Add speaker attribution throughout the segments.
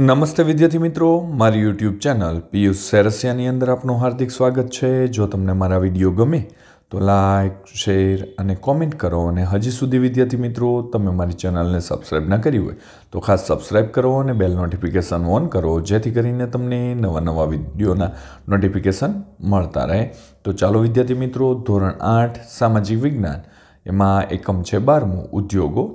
Speaker 1: નમસ્તે વિદ્યાર્થી મિત્રો મારી યુટ્યુબ ચેનલ પિયુષ સેરસિયાની અંદર આપનું હાર્દિક સ્વાગત છે જો તમને મારા વિડીયો ગમે તો લાઇક શેર અને કોમેન્ટ કરો અને હજી સુધી વિદ્યાર્થી મિત્રો તમે મારી ચેનલને સબસ્ક્રાઈબ ના કરી હોય તો ખાસ સબસ્ક્રાઈબ કરો અને બેલ નોટિફિકેશન ઓન કરો જેથી કરીને તમને નવા નવા વિડીયોના નોટિફિકેશન મળતા રહે તો ચાલો વિદ્યાર્થી મિત્રો ધોરણ આઠ સામાજિક વિજ્ઞાન એમાં એકમ છે બારમું ઉદ્યોગો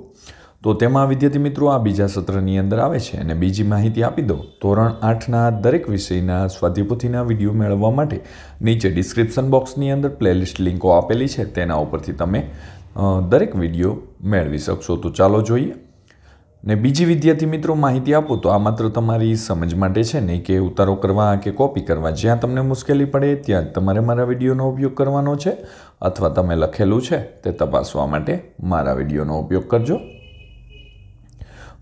Speaker 1: તો તેમાં વિદ્યાર્થી મિત્રો આ બીજા સત્રની અંદર આવે છે અને બીજી માહિતી આપી દો ધોરણ આઠના દરેક વિષયના સ્વાધ્યપોથીના વિડીયો મેળવવા માટે નીચે ડિસ્ક્રિપ્શન બોક્સની અંદર પ્લેલિસ્ટ લિંકો આપેલી છે તેના ઉપરથી તમે દરેક વિડીયો મેળવી શકશો તો ચાલો જોઈએ ને બીજી વિદ્યાર્થી મિત્રો માહિતી આપો તો આ માત્ર તમારી સમજ માટે છે નહીં કે ઉતારો કરવા કે કોપી કરવા જ્યાં તમને મુશ્કેલી પડે ત્યાં તમારે મારા વિડીયોનો ઉપયોગ કરવાનો છે અથવા તમે લખેલું છે તે તપાસવા માટે મારા વિડીયોનો ઉપયોગ કરજો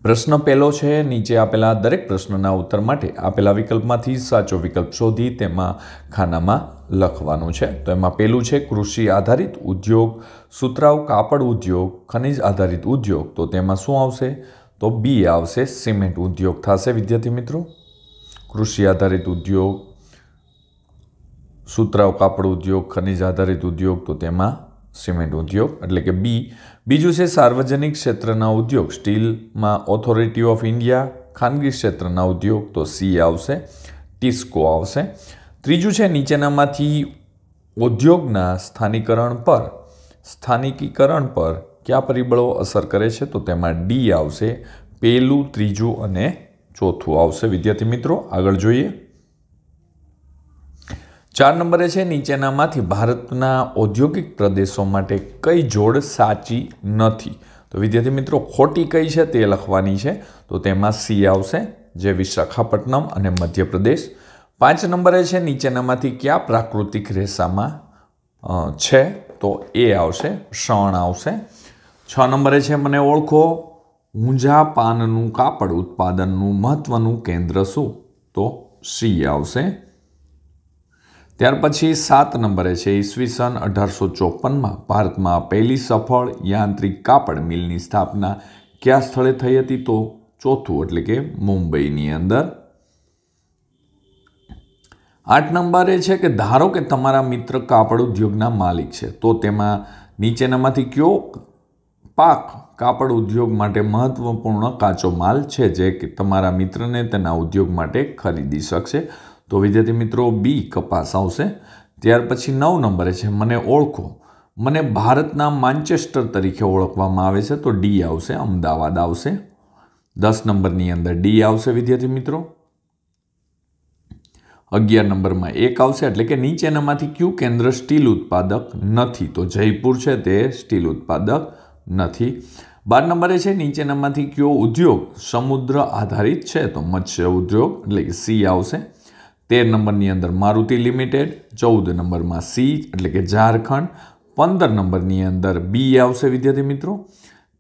Speaker 1: પ્રશ્ન પહેલો છે નીચે આપેલા દરેક પ્રશ્નના ઉત્તર માટે આપેલા વિકલ્પમાંથી સાચો વિકલ્પ શોધી તેમાં ખાનામાં લખવાનું છે તો એમાં પહેલું છે કૃષિ આધારિત ઉદ્યોગ સુતરાઉ કાપડ ઉદ્યોગ ખનિજ આધારિત ઉદ્યોગ તો તેમાં શું આવશે તો બી આવશે સિમેન્ટ ઉદ્યોગ થશે વિદ્યાર્થી મિત્રો કૃષિ આધારિત ઉદ્યોગ સુતરાઉ કાપડ ઉદ્યોગ ખનિજ આધારિત ઉદ્યોગ તો તેમાં સિમેન્ટ ઉદ્યોગ એટલે કે બી બીજું છે સાર્વજનિક ક્ષેત્રના ઉદ્યોગ સ્ટીલમાં ઓથોરિટી ઓફ ઇન્ડિયા ખાનગી ક્ષેત્રના ઉદ્યોગ તો સી આવશે ટિસ્કો આવશે ત્રીજું છે નીચેનામાંથી ઉદ્યોગના સ્થાનિકરણ પર સ્થાનિકીકરણ પર કયા પરિબળો અસર કરે છે તો તેમાં ડી આવશે પહેલું ત્રીજું અને ચોથું આવશે વિદ્યાર્થી મિત્રો આગળ જોઈએ ચાર નંબરે છે નીચેનામાંથી ભારતના ઔદ્યોગિક પ્રદેશો માટે કઈ જોડ સાચી નથી તો વિદ્યાર્થી મિત્રો ખોટી કઈ છે તે લખવાની છે તો તેમાં સી આવશે જે વિશાખાપટ્ટનમ અને મધ્યપ્રદેશ પાંચ નંબરે છે નીચેનામાંથી કયા પ્રાકૃતિક રેસામાં છે તો એ આવશે શણ આવશે છ નંબરે છે મને ઓળખો ઊંઝા પાનનું કાપડ ઉત્પાદનનું મહત્ત્વનું કેન્દ્ર શું તો સી આવશે ત્યાર પછી સાત નંબરે છે ઈસવીસન અઢારસો ચોપનમાં ભારતમાં પહેલી સફળ યાંત્રિક કાપડ મિલની સ્થાપના કયા સ્થળે થઈ હતી તો ચોથું એટલે કે મુંબઈની અંદર આઠ નંબરે છે કે ધારો કે તમારા મિત્ર કાપડ ઉદ્યોગના માલિક છે તો તેમાં નીચેનામાંથી કયો પાક કાપડ ઉદ્યોગ માટે મહત્વપૂર્ણ કાચો માલ છે જે તમારા મિત્રને તેના ઉદ્યોગ માટે ખરીદી શકશે તો વિદ્યાર્થી મિત્રો બી કપાસ આવશે ત્યાર પછી નવ નંબરે છે મને ઓળખો મને ભારતના માન્ચેસ્ટર તરીકે ઓળખવામાં આવે છે તો ડી આવશે અમદાવાદ આવશે દસ નંબરની અંદર ડી આવશે વિદ્યાર્થી મિત્રો અગિયાર નંબરમાં એક આવશે એટલે કે નીચેનામાંથી કયું કેન્દ્ર સ્ટીલ ઉત્પાદક નથી તો જયપુર છે તે સ્ટીલ ઉત્પાદક નથી બાર નંબરે છે નીચેનામાંથી કયો ઉદ્યોગ સમુદ્ર આધારિત છે તો મત્સ્ય ઉદ્યોગ એટલે કે સી આવશે તેર નંબરની અંદર મારુતિ લિમિટેડ ચૌદ નંબરમાં સી એટલે કે ઝારખંડ પંદર નંબરની અંદર બી આવશે વિદ્યાર્થી મિત્રો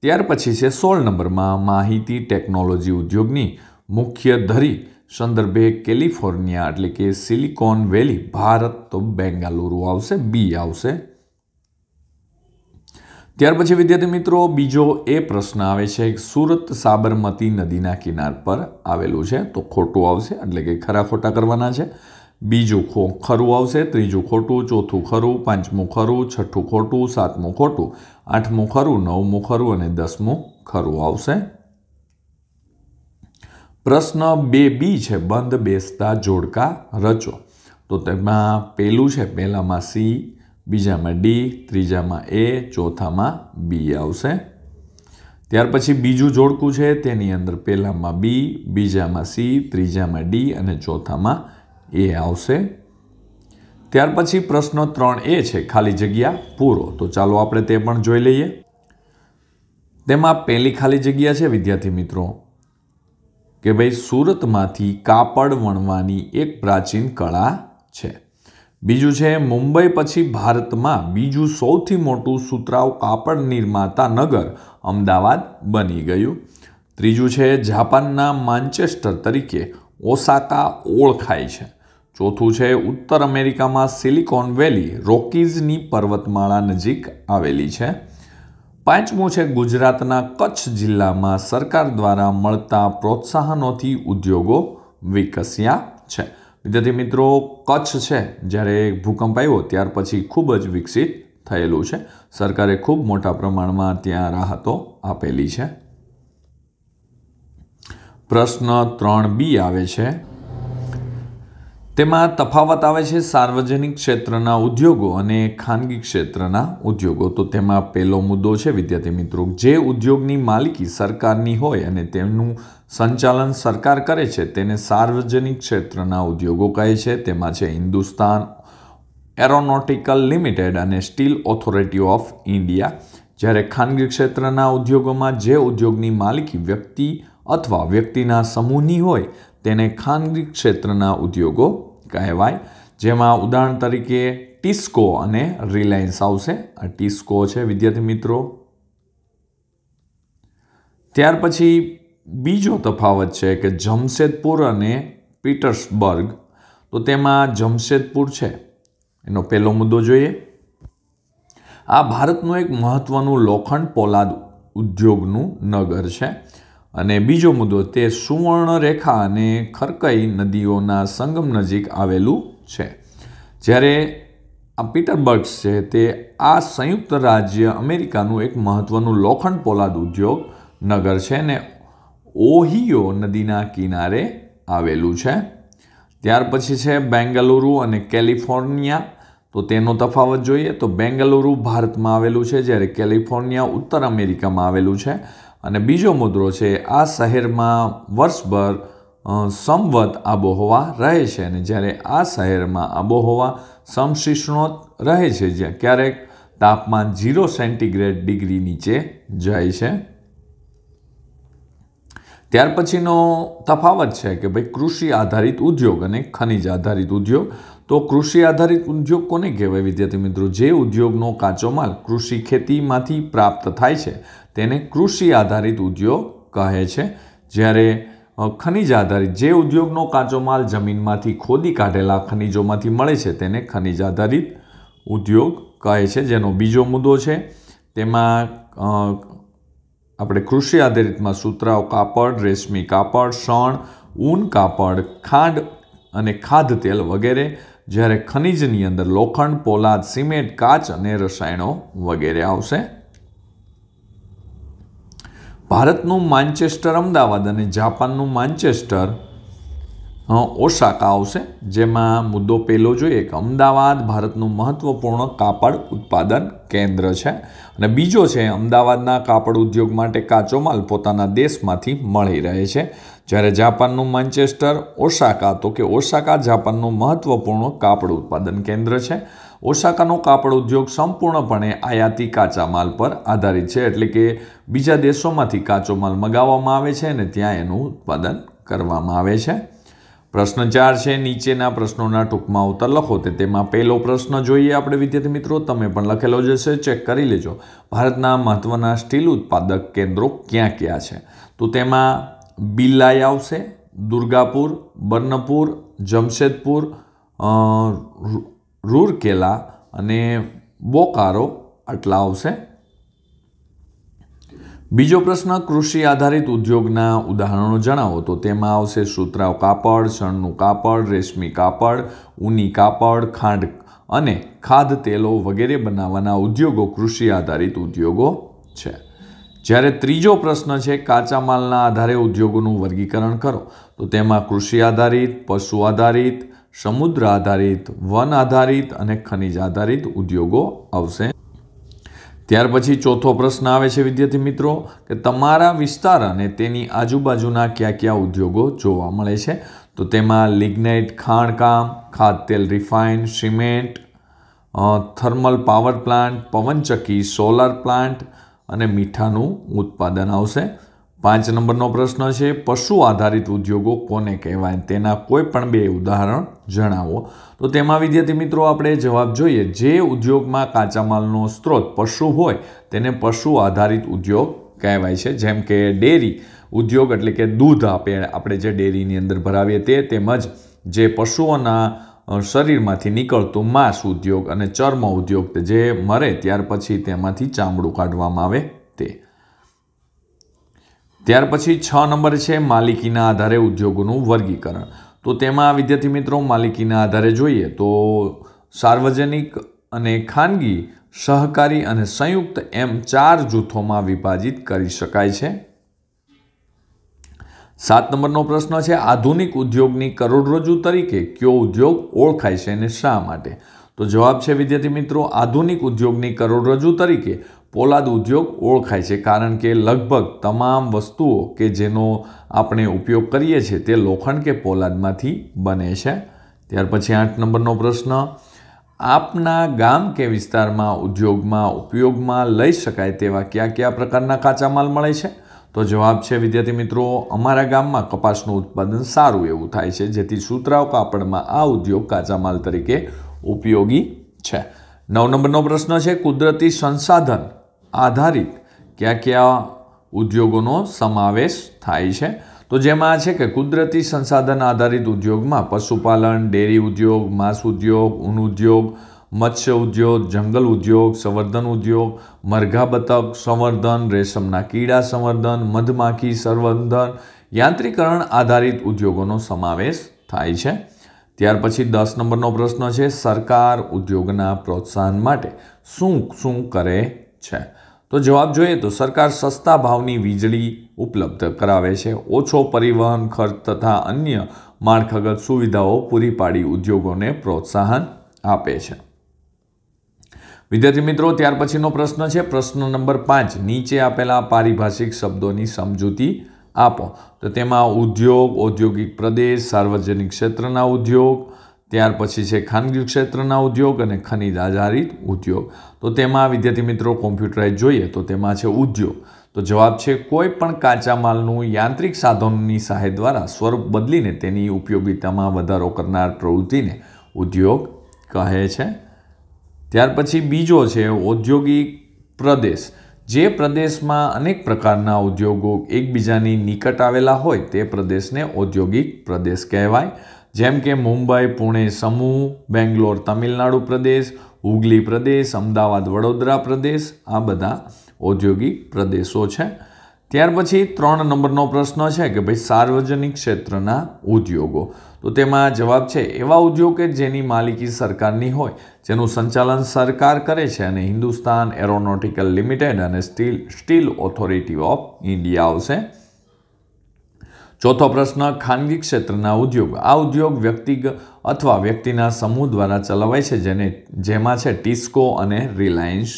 Speaker 1: ત્યાર પછી છે સોળ નંબરમાં માહિતી ટેકનોલોજી ઉદ્યોગની મુખ્ય ધરી સંદર્ભે કેલિફોર્નિયા એટલે કે સિલિકોન વેલી ભારત તો બેંગાલુરુ આવશે બી આવશે ત્યાર પછી વિદ્યાર્થી મિત્રો બીજો એ પ્રશ્ન આવે છે સુરત સાબરમતી નદીના કિનાર પર આવેલું છે તો ખોટું આવશે એટલે કે ખરા ખોટા કરવાના છે બીજું ખો ખરું આવશે ત્રીજું ખોટું ચોથું ખરું પાંચમું ખરું છઠ્ઠું ખોટું સાતમું ખોટું આઠમું ખરું નવમું ખરું અને દસમું ખરું આવશે પ્રશ્ન બે બી છે બંધ બેસતા જોડકા રચો તો તેમાં પહેલું છે પહેલાંમાં સી બીજામાં ડી ત્રીજામાં એ ચોથામાં બી આવશે ત્યાર પછી બીજું જોડકું છે તેની અંદર પહેલામાં બી બીજામાં સી ત્રીજામાં ડી અને ચોથામાં એ આવશે ત્યાર પછી પ્રશ્ન ત્રણ એ છે ખાલી જગ્યા પૂરો તો ચાલો આપણે તે પણ જોઈ લઈએ તેમાં પહેલી ખાલી જગ્યા છે વિદ્યાર્થી મિત્રો કે ભાઈ સુરતમાંથી કાપડ વણવાની એક પ્રાચીન કળા છે બીજું છે મુંબઈ પછી ભારતમાં બીજું સૌથી મોટું સુતરાવ કાપડ નિર્માતા નગર અમદાવાદ બની ગયું ત્રીજું છે જાપાનના માન્ચેસ્ટર તરીકે ઓસાકા ઓળખાય છે ચોથું છે ઉત્તર અમેરિકામાં સિલિકોન વેલી રોકીઝની પર્વતમાળા નજીક આવેલી છે પાંચમું છે ગુજરાતના કચ્છ જિલ્લામાં સરકાર દ્વારા મળતા પ્રોત્સાહનોથી ઉદ્યોગો વિકસ્યા છે વિદ્યાર્થી મિત્રો કચ્છ છે જ્યારે ભૂકંપ આવ્યો ત્યાર પછી ખૂબ જ વિકસિત થયેલું છે સરકારે ખૂબ મોટા પ્રમાણમાં ત્યાં રાહતો આપેલી છે પ્રશ્ન ત્રણ બી આવે છે તેમાં તફાવત આવે છે સાર્વજનિક ક્ષેત્રના ઉદ્યોગો અને ખાનગી ક્ષેત્રના ઉદ્યોગો તો તેમાં પહેલો મુદ્દો છે વિદ્યાર્થી મિત્રો જે ઉદ્યોગની માલિકી સરકારની હોય અને તેમનું સંચાલન સરકાર કરે છે તેને સાર્વજનિક ક્ષેત્રના ઉદ્યોગો કહે છે તેમાં છે હિન્દુસ્તાન એરોનોટિકલ લિમિટેડ અને સ્ટીલ ઓથોરિટી ઓફ ઇન્ડિયા જ્યારે ખાનગી ક્ષેત્રના ઉદ્યોગોમાં જે ઉદ્યોગની માલિકી વ્યક્તિ અથવા વ્યક્તિના સમૂહની હોય તેને ખાનગી ક્ષેત્રના ઉદ્યોગો કહેવાય જેમાં ઉદાહરણ તરીકે ટિસ્કો અને રિલાયન્સ આવશે આ ટિસ્કો છે વિદ્યાર્થી મિત્રો ત્યાર પછી બીજો તફાવત છે કે જમશેદપુર અને પીટર્સબર્ગ તો તેમાં જમશેદપુર છે એનો પહેલો મુદ્દો જોઈએ આ ભારતનું એક મહત્ત્વનું લોખંડ પોલાદ ઉદ્યોગનું નગર છે અને બીજો મુદ્દો તે સુવર્ણરેખા અને ખરકઈ નદીઓના સંગમ નજીક આવેલું છે જ્યારે આ પીટરબર્ગ્સ છે તે આ સંયુક્ત રાજ્ય અમેરિકાનું એક મહત્ત્વનું લોખંડ પોલાદ ઉદ્યોગ નગર છે ને ઓહિયો નદીના કિનારે આવેલું છે ત્યાર પછી છે બેંગલુરુ અને કેલિફોર્નિયા તો તેનો તફાવત જોઈએ તો બેંગલુરુ ભારતમાં આવેલું છે જ્યારે કેલિફોર્નિયા ઉત્તર અમેરિકામાં આવેલું છે અને બીજો મુદ્રો છે આ શહેરમાં વર્ષભર સમવત આબોહવા રહે છે અને જ્યારે આ શહેરમાં આબોહવા સમશિષ્ણોત રહે છે જ્યાં ક્યારેક તાપમાન ઝીરો સેન્ટીગ્રેડ ડિગ્રી નીચે જાય છે ત્યાર પછીનો તફાવત છે કે ભાઈ કૃષિ આધારિત ઉદ્યોગ અને ખનિજ આધારિત ઉદ્યોગ તો કૃષિ આધારિત ઉદ્યોગ કોને કહેવાય વિદ્યાર્થી મિત્રો જે ઉદ્યોગનો કાચો માલ કૃષિ ખેતીમાંથી પ્રાપ્ત થાય છે તેને કૃષિ આધારિત ઉદ્યોગ કહે છે જ્યારે ખનિજ આધારિત જે ઉદ્યોગનો કાચો માલ જમીનમાંથી ખોદી કાઢેલા ખનિજોમાંથી મળે છે તેને ખનિજ આધારિત ઉદ્યોગ કહે છે જેનો બીજો મુદ્દો છે તેમાં આપણે કૃષિ આધારિતમાં સુતરાઉ કાપડ રેશમી કાપડ શણ ઊન કાપડ ખાંડ અને ખાદ્ય તેલ વગેરે જ્યારે ખનિજની અંદર લોખંડ પોલાદ સિમેન્ટ કાચ અને રસાયણો વગેરે આવશે ભારતનું માન્ચેસ્ટર અમદાવાદ અને જાપાનનું માન્ચેસ્ટર ઓસાકા આવશે જેમાં મુદ્દો પહેલો જોઈએ કે અમદાવાદ ભારતનું મહત્ત્વપૂર્ણ કાપડ ઉત્પાદન કેન્દ્ર છે અને બીજો છે અમદાવાદના કાપડ ઉદ્યોગ માટે કાચો માલ પોતાના દેશમાંથી મળી રહે છે જ્યારે જાપાનનું માન્ચેસ્ટર ઓસાકા તો કે ઓશાકા જાપાનનું મહત્ત્વપૂર્ણ કાપડ ઉત્પાદન કેન્દ્ર છે ઓસાકાનો કાપડ ઉદ્યોગ સંપૂર્ણપણે આયાતી કાચા માલ પર આધારિત છે એટલે કે બીજા દેશોમાંથી કાચો માલ મગાવવામાં આવે છે અને ત્યાં એનું ઉત્પાદન કરવામાં આવે છે પ્રશ્ન ચાર છે નીચેના પ્રશ્નોના ટૂંકમાં ઉત્તર લખો તે તેમાં પહેલો પ્રશ્ન જોઈએ આપણે વિદ્યાર્થી મિત્રો તમે પણ લખેલો જશે ચેક કરી લેજો ભારતના મહત્ત્વના સ્ટીલ ઉત્પાદક કેન્દ્રો ક્યાં ક્યાં છે તો તેમાં બિલાઈ આવશે દુર્ગાપુર બર્નપુર જમશેદપુર રૂરકેલા અને બોકારો આટલા આવશે બીજો પ્રશ્ન કૃષિ આધારિત ઉદ્યોગના ઉદાહરણો જણાવો તો તેમાં આવશે સુતરાવ કાપડ શણનું કાપડ રેશમી કાપડ ઉની કાપડ ખાંડ અને ખાદ તેલો વગેરે બનાવવાના ઉદ્યોગો કૃષિ આધારિત ઉદ્યોગો છે જ્યારે ત્રીજો પ્રશ્ન છે કાચા માલના આધારે ઉદ્યોગોનું વર્ગીકરણ કરો તો તેમાં કૃષિ આધારિત પશુ આધારિત સમુદ્ર આધારિત વન આધારિત અને ખનિજ આધારિત ઉદ્યોગો આવશે ત્યાર પછી ચોથો પ્રશ્ન આવે છે વિદ્યાર્થી મિત્રો કે તમારા વિસ્તાર અને તેની આજુબાજુના કયા કયા ઉદ્યોગો જોવા મળે છે તો તેમાં લિગ્નેટ ખાણકામ ખાદ્યતેલ refine cement thermal power plant પવનચક્કી સોલાર પ્લાન્ટ અને મીઠાનું ઉત્પાદન આવશે પાંચ નંબરનો પ્રશ્ન છે પશુ આધારિત ઉદ્યોગો કોને કહેવાય તેના કોઈ પણ બે ઉદાહરણ જણાવો તો તેમાં વિદ્યાર્થી મિત્રો આપણે જવાબ જોઈએ જે ઉદ્યોગમાં કાચા માલનો સ્ત્રોત પશુ હોય તેને પશુ આધારિત ઉદ્યોગ કહેવાય છે જેમ કે ડેરી ઉદ્યોગ એટલે કે દૂધ આપે આપણે જે ડેરીની અંદર ભરાવીએ તે તેમજ જે પશુઓના શરીરમાંથી નીકળતું માંસ ઉદ્યોગ અને ચર્મ ઉદ્યોગ જે મરે ત્યાર પછી તેમાંથી ચામડું કાઢવામાં આવે તે ત્યાર પછી છ નંબર છે માલિકીના આધારે ઉદ્યોગોનું વર્ગીકરણ તો તેમાં વિદ્યાર્થી મિત્રો માલિકીના આધારે જોઈએ તો સાર્વજનિક અને ખાનગી સહકારી અને સંયુક્ત એમ ચાર જૂથોમાં વિભાજિત કરી શકાય છે સાત નંબરનો પ્રશ્ન છે આધુનિક ઉદ્યોગની કરોડરજ્જુ તરીકે કયો ઉદ્યોગ ઓળખાય છે અને શા માટે તો જવાબ છે વિદ્યાર્થી મિત્રો આધુનિક ઉદ્યોગની કરોડરજ્જુ તરીકે પોલાદ ઉદ્યોગ ઓળખાય છે કારણ કે લગભગ તમામ વસ્તુઓ કે જેનો આપણે ઉપયોગ કરીએ છીએ તે લોખંડ કે પોલાદમાંથી બને છે ત્યાર પછી આઠ નંબરનો પ્રશ્ન આપના ગામ કે વિસ્તારમાં ઉદ્યોગમાં ઉપયોગમાં લઈ શકાય તેવા કયા કયા પ્રકારના કાચા માલ મળે છે તો જવાબ છે વિદ્યાર્થી મિત્રો અમારા ગામમાં કપાસનું ઉત્પાદન સારું એવું થાય છે જેથી સુતરાવ કાપડમાં આ ઉદ્યોગ કાચા માલ તરીકે ઉપયોગી છે નવ નંબરનો પ્રશ્ન છે કુદરતી સંસાધન આધારિત કયા કયા ઉદ્યોગોનો સમાવેશ થાય છે તો જેમાં છે કે કુદરતી સંસાધન આધારિત ઉદ્યોગમાં પશુપાલન ડેરી ઉદ્યોગ માંસ ઉદ્યોગ ઊન ઉદ્યોગ મત્સ્ય ઉદ્યોગ જંગલ ઉદ્યોગ સંવર્ધન ઉદ્યોગ મરઘા બતક સંવર્ધન રેશમના કીડા સંવર્ધન મધમાખી સંવર્ધન યાંત્રિકરણ આધારિત ઉદ્યોગોનો સમાવેશ થાય છે ત્યાર પછી દસ નંબરનો પ્રશ્ન છે સરકાર ઉદ્યોગના પ્રોત્સાહન માટે શું શું કરે છે તો જવાબ જોઈએ તો સરકાર સસ્તા ભાવની વીજળી ઉપલબ્ધ કરાવે છે ઓછો પરિવહન ખર્ચ તથા અન્ય માળખાગત સુવિધાઓ પૂરી પાડી ઉદ્યોગોને પ્રોત્સાહન આપે છે વિદ્યાર્થી મિત્રો ત્યાર પછીનો પ્રશ્ન છે પ્રશ્ન નંબર પાંચ નીચે આપેલા પારિભાષિક શબ્દોની સમજૂતી આપો તો તેમાં ઉદ્યોગ ઔદ્યોગિક પ્રદેશ સાર્વજનિક ક્ષેત્રના ઉદ્યોગ ત્યાર પછી છે ખાનગી ક્ષેત્રના ઉદ્યોગ અને ખનિજ આધારિત ઉદ્યોગ તો તેમાં વિદ્યાર્થી મિત્રો કોમ્પ્યુટરાઇઝ જોઈએ તો તેમાં છે ઉદ્યોગ તો જવાબ છે કોઈ પણ કાચા માલનું યાંત્રિક સાધનોની સહાય દ્વારા સ્વરૂપ બદલીને તેની ઉપયોગિતામાં વધારો કરનાર પ્રવૃત્તિને ઉદ્યોગ કહે છે ત્યાર પછી બીજો છે ઔદ્યોગિક પ્રદેશ જે પ્રદેશમાં અનેક પ્રકારના ઉદ્યોગો એકબીજાની નિકટ આવેલા હોય તે પ્રદેશને ઔદ્યોગિક પ્રદેશ કહેવાય જેમ કે મુંબઈ પુણે સમૂહ બેંગ્લોર તમિલનાડુ પ્રદેશ હુગલી પ્રદેશ અમદાવાદ વડોદરા પ્રદેશ આ બધા ઔદ્યોગિક પ્રદેશો છે ત્યાર પછી ત્રણ નંબરનો પ્રશ્ન છે કે ભાઈ સાર્વજનિક ક્ષેત્રના ઉદ્યોગો તો તેમાં જવાબ છે એવા ઉદ્યોગ કે જેની માલિકી સરકારની હોય જેનું સંચાલન સરકાર કરે છે અને હિન્દુસ્તાન એરોનોટિકલ લિમિટેડ અને steel steel authority of India આવશે ચોથો પ્રશ્ન ખાનગી ક્ષેત્રના ઉદ્યોગ આ ઉદ્યોગ વ્યક્તિગત અથવા વ્યક્તિના સમૂહ દ્વારા ચલાવાય છે જેને જેમાં છે ટિસ્કો અને રિલાયન્સ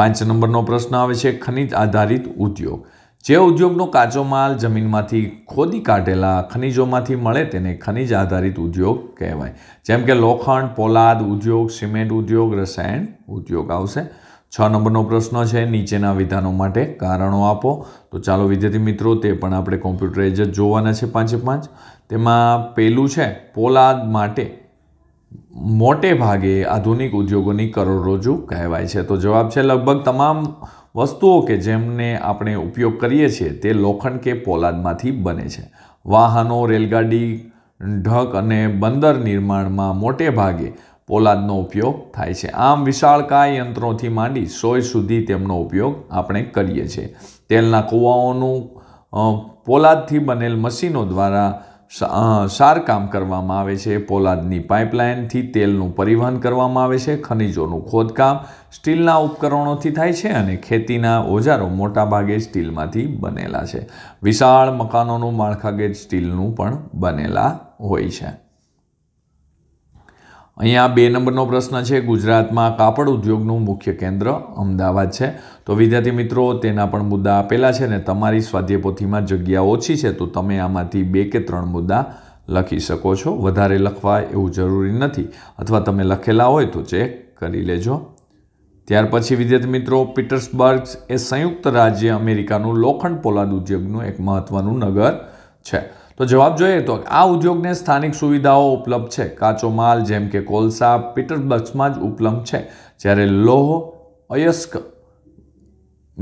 Speaker 1: પાંચ નંબરનો પ્રશ્ન આવે છે ખનિજ આધારિત ઉદ્યોગ જે ઉદ્યોગનો કાચો માલ જમીનમાંથી ખોદી કાઢેલા ખનિજોમાંથી મળે તેને ખનિજ આધારિત ઉદ્યોગ કહેવાય જેમ કે લોખંડ પોલાદ ઉદ્યોગ સિમેન્ટ ઉદ્યોગ રસાયણ ઉદ્યોગ આવશે છ નંબરનો પ્રશ્ન છે નીચેના વિધાનો માટે કારણો આપો તો ચાલો વિદ્યાર્થી મિત્રો તે પણ આપણે કોમ્પ્યુટર એજ જોવાના છે પાંચે પાંચ તેમાં પેલું છે પોલાદ માટે મોટે ભાગે આધુનિક ઉદ્યોગોની કરોડરજ્જુ કહેવાય છે તો જવાબ છે લગભગ તમામ વસ્તુઓ કે જેમને આપણે ઉપયોગ કરીએ છીએ તે લોખંડ કે પોલાદમાંથી બને છે વાહનો રેલગાડી ઢક અને બંદર નિર્માણમાં મોટે ભાગે પોલાદનો ઉપયોગ થાય છે આમ વિશાળકાય યંત્રોથી માંડી સોય સુધી તેમનો ઉપયોગ આપણે કરીએ છીએ તેલના કૂવાઓનું પોલાદથી બનેલ મશીનો દ્વારા સારકામ કરવામાં આવે છે પોલાદની પાઇપલાઇનથી તેલનું પરિવહન કરવામાં આવે છે ખનિજોનું ખોદકામ સ્ટીલના ઉપકરણોથી થાય છે અને ખેતીના ઓજારો મોટાભાગે સ્ટીલમાંથી બનેલા છે વિશાળ મકાનોનું માળખાગેજ સ્ટીલનું પણ બનેલા હોય છે અહીંયા બે નંબરનો પ્રશ્ન છે ગુજરાતમાં કાપડ ઉદ્યોગનું મુખ્ય કેન્દ્ર અમદાવાદ છે તો વિદ્યાર્થી મિત્રો તેના પણ મુદ્દા આપેલા છે ને તમારી સ્વાધ્યપોથીમાં જગ્યા ઓછી છે તો તમે આમાંથી બે કે ત્રણ મુદ્દા લખી શકો છો વધારે લખવા એવું જરૂરી નથી અથવા તમે લખેલા હોય તો ચેક કરી લેજો ત્યાર પછી વિદ્યાર્થી મિત્રો પીટર્સબર્ગ એ સંયુક્ત રાજ્ય અમેરિકાનું લોખંડ પોલાદ ઉદ્યોગનું એક મહત્ત્વનું નગર છે તો જવાબ જોઈએ તો આ ઉદ્યોગને સ્થાનિક સુવિધાઓ ઉપલબ્ધ છે કાચો માલ જેમ કે કોલસા પીટરબર્ગમાં જ ઉપલબ્ધ છે જ્યારે લોહ અયસ્ક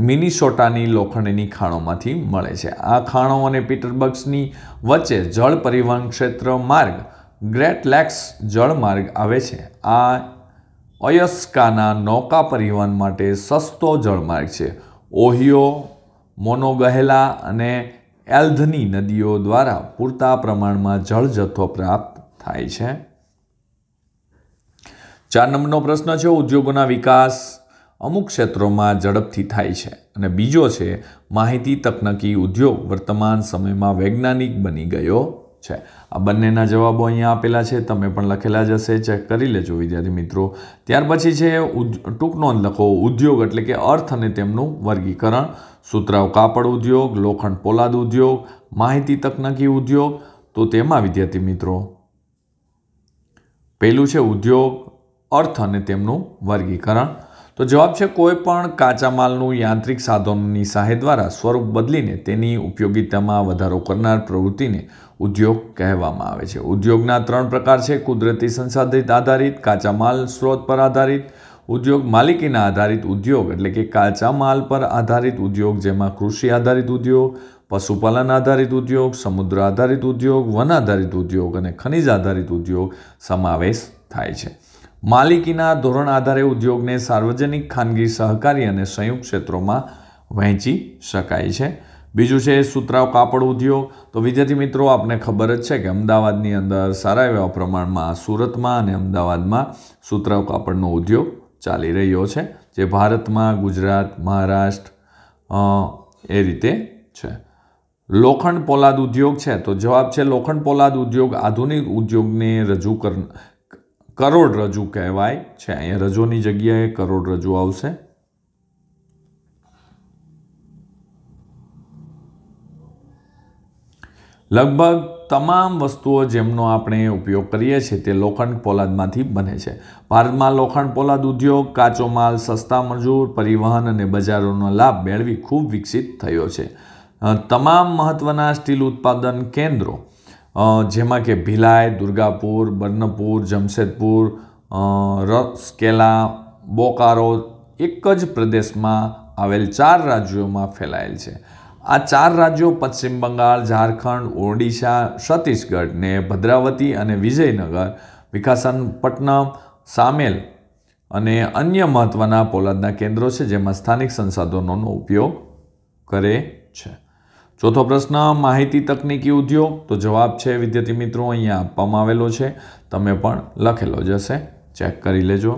Speaker 1: મિનિસોટાની લોખંડની ખાણોમાંથી મળે છે આ ખાણો અને પીટરબર્ગ્સની વચ્ચે જળ પરિવહન ક્ષેત્ર માર્ગ ગ્રેટ લેક્સ જળમાર્ગ આવે છે આ અયસ્કાના નૌકા પરિવહન માટે સસ્તો જળમાર્ગ છે ઓહિયો મોનોગહેલા અને એલ્ધની નદીઓ દ્વારા પૂરતા પ્રમાણમાં જળ જથ્થો પ્રાપ્ત થાય છે ચાર નંબરનો પ્રશ્ન છે ઉદ્યોગોના વિકાસ અમુક ક્ષેત્રોમાં ઝડપથી થાય છે અને બીજો છે માહિતી તકનકી ઉદ્યોગ વર્તમાન સમયમાં વૈજ્ઞાનિક બની ગયો છે આ બંનેના જવાબો અહીંયા આપેલા છે તમે પણ લખેલા જ હશે ચેક કરી લેજો વિદ્યાર્થી મિત્રો ત્યાર પછી છે ટૂંક નોંધ લખો ઉદ્યોગ એટલે કે અર્થ અને તેમનું વર્ગીકરણ સુતરાવ કાપડ ઉદ્યોગ લોખંડ પોલાદ ઉદ્યોગ માહિતી તકનકી ઉદ્યોગ તો તેમાં વિદ્યાર્થી મિત્રો પહેલું છે ઉદ્યોગ અર્થ અને તેમનું વર્ગીકરણ તો જવાબ છે કોઈપણ કાચા માલનું યાંત્રિક સાધનોની સહાય દ્વારા સ્વરૂપ બદલીને તેની ઉપયોગિતામાં વધારો કરનાર પ્રવૃત્તિને ઉદ્યોગ કહેવામાં આવે છે ઉદ્યોગના ત્રણ પ્રકાર છે કુદરતી સંસાધિત આધારિત કાચા માલ સ્ત્રોત પર આધારિત ઉદ્યોગ માલિકીના આધારિત ઉદ્યોગ એટલે કે કાચા માલ પર આધારિત ઉદ્યોગ જેમાં કૃષિ આધારિત ઉદ્યોગ પશુપાલન આધારિત ઉદ્યોગ સમુદ્ર આધારિત ઉદ્યોગ વન આધારિત ઉદ્યોગ અને ખનિજ આધારિત ઉદ્યોગ સમાવેશ થાય છે માલિકીના ધોરણ આધારે ઉદ્યોગને સાર્વજનિક ખાનગી સહકારી અને સંયુક્ત ક્ષેત્રોમાં વહેંચી શકાય છે બીજું છે સુતરાવ કાપડ ઉદ્યોગ તો વિદ્યાર્થી મિત્રો આપને ખબર જ છે કે અમદાવાદની અંદર સારા એવા પ્રમાણમાં સુરતમાં અને અમદાવાદમાં સુતરાવ કાપડનો ઉદ્યોગ ચાલી રહ્યો છે જે ભારતમાં ગુજરાત મહારાષ્ટ્ર એ રીતે છે લોખંડ પોલાદ ઉદ્યોગ છે તો જવાબ છે લોખંડ પોલાદ ઉદ્યોગ આધુનિક ઉદ્યોગને રજૂ કર કરોડરજુ કહેવાય છે અહીંયા રજોની જગ્યાએ કરોડરજુ આવશે લગભગ તમામ વસ્તુઓ જેમનો આપણે ઉપયોગ કરીએ છીએ તે લોખંડ પોલાદમાંથી બને છે ભારતમાં લોખંડ પોલાદ ઉદ્યોગ કાચો માલ સસ્તા મજૂર પરિવહન અને બજારોનો લાભ મેળવી ખૂબ વિકસિત થયો છે તમામ મહત્ત્વના સ્ટીલ ઉત્પાદન કેન્દ્રો જેમાં કે ભિલાય દુર્ગાપુર બર્નપુર જમશેદપુર રસકેલા બોકારો એક જ પ્રદેશમાં આવેલ ચાર રાજ્યોમાં ફેલાયેલ છે આ ચાર રાજ્યો પશ્ચિમ બંગાળ ઝારખંડ ઓડિશા છત્તીસગઢને ભદ્રાવતી અને વિજયનગર વિકાસનપટ્ટનમ સામેલ અને અન્ય મહત્ત્વના પોલાદના કેન્દ્રો છે જેમાં સ્થાનિક સંસાધનોનો ઉપયોગ કરે છે ચોથો પ્રશ્ન માહિતી તકનીકી ઉદ્યોગ તો જવાબ છે વિદ્યાર્થી મિત્રો અહીંયા આપવામાં આવેલો છે તમે પણ લખેલો જ હશે ચેક કરી લેજો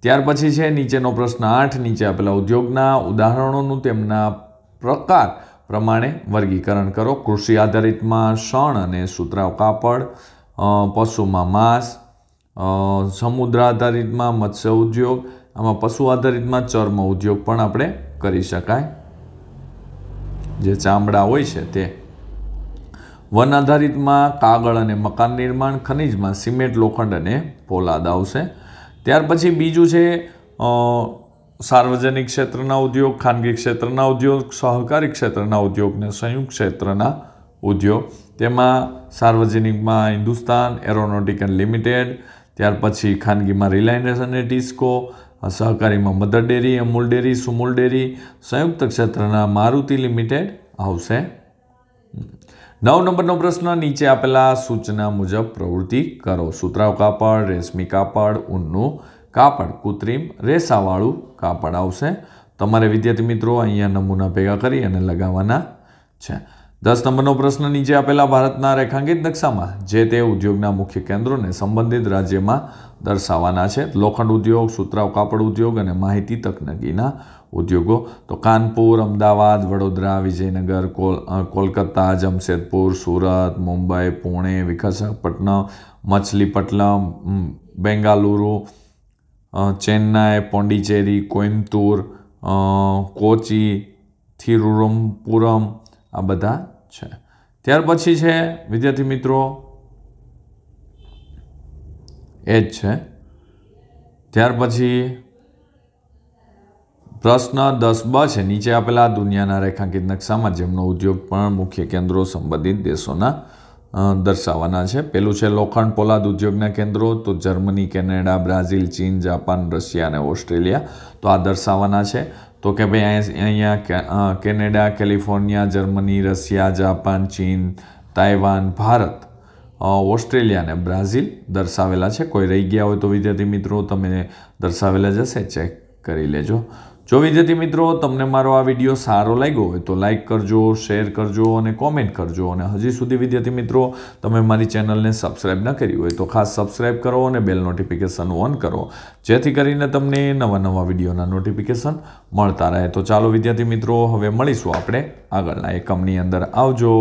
Speaker 1: ત્યાર પછી છે નીચેનો પ્રશ્ન આઠ નીચે આપેલા ઉદ્યોગના ઉદાહરણોનું તેમના પ્રકાર પ્રમાણે વર્ગીકરણ કરો કૃષિ આધારિતમાં શણ અને સુતરાવ કાપડ પશુમાં માંસ સમુદ્ર આધારિતમાં મત્સ્ય ઉદ્યોગ આમાં પશુ આધારિતમાં ચર્મ ઉદ્યોગ પણ આપણે કરી શકાય જે ચામડા હોય છે તે વન આધારિતમાં કાગળ અને મકાન નિર્માણ ખનિજમાં સિમેન્ટ લોખંડ અને પોલાદ આવશે ત્યાર પછી બીજું છે સાર્વજનિક ક્ષેત્રના ઉદ્યોગ ખાનગી ક્ષેત્રના ઉદ્યોગ સહકારી ક્ષેત્રના ઉદ્યોગને સંયુક્ત ક્ષેત્રના ઉદ્યોગ તેમાં સાર્વજનિકમાં હિન્દુસ્તાન એરોનોટિકલ લિમિટેડ ત્યાર પછી ખાનગીમાં રિલાયન્સ અને ટિસ્કો સહકારીમાં mother dairy Amul dairy Sumul dairy સંયુક્ત ક્ષેત્રના મારુતિ લિમિટેડ આવશે નવ નંબરનો પ્રશ્ન નીચે આપેલા સૂચના મુજબ પ્રવૃત્તિ કરો સુતરાવ કાપડ રેશમી કાપડ ઊનનું કાપડ કૃત્રિમ રેસાવાળું કાપડ આવશે તમારે વિદ્યાર્થી મિત્રો અહીંયા નમૂના ભેગા કરી અને લગાવવાના છે દસ નંબરનો પ્રશ્ન નીચે આપેલા ભારતના રેખાંકિત નકશામાં જે તે ઉદ્યોગના મુખ્ય કેન્દ્રોને સંબંધિત રાજ્યમાં દર્શાવવાના છે લોખંડ ઉદ્યોગ સુતરાવ કાપડ ઉદ્યોગ અને માહિતી તકનીકીના ઉદ્યોગો તો કાનપુર અમદાવાદ વડોદરા વિજયનગર કોલકાતા જમશેદપુર સુરત મુંબઈ પુણે વિકાસપટ્ટનમ મછલીપટ્ટનમ બેંગાલુરુ ચેન્નાઈ પોંડિચેરી કોઇમ્બતુર કોચી થિરુરમપુરમ આ બધા છે ત્યાર પછી છે વિદ્યાર્થી મિત્રો એ જ છે ત્યાર પછી પ્રશ્ન દસ બ છે નીચે આપેલા દુનિયાના રેખાંકિત નકશામાં જેમનો ઉદ્યોગ પણ મુખ્ય કેન્દ્રો સંબંધિત દેશોના દર્શાવવાના છે પેલું છે લોખંડ પોલાદ ઉદ્યોગના કેન્દ્રો તો જર્મની કેનેડા બ્રાઝિલ ચીન જાપાન રશિયા અને ઓસ્ટ્રેલિયા તો આ દર્શાવવાના છે તો કે ભાઈ અહીંયા Canada California Germany Russia Japan ચીન તાઇવાન ભારત ઓસ્ટ્રેલિયા અને બ્રાઝિલ દર્શાવેલા છે કોઈ રહી ગયા હોય તો વિદ્યાર્થી મિત્રો તમે દર્શાવેલા જશે ચેક કરી લેજો જો વિદ્યાર્થી મિત્રો તમને મારો આ વિડીયો સારો લાગ્યો હોય તો લાઇક કરજો શેર કરજો અને કોમેન્ટ કરજો અને હજી સુધી વિદ્યાર્થી મિત્રો તમે મારી ચેનલને સબસ્ક્રાઇબ ન કરી હોય તો ખાસ સબસ્ક્રાઈબ કરો અને બેલ નોટિફિકેશન ઓન કરો જેથી કરીને તમને નવા નવા વિડીયોના નોટિફિકેશન મળતા રહે તો ચાલો વિદ્યાર્થી મિત્રો હવે મળીશું આપણે આગળના એકમની અંદર આવજો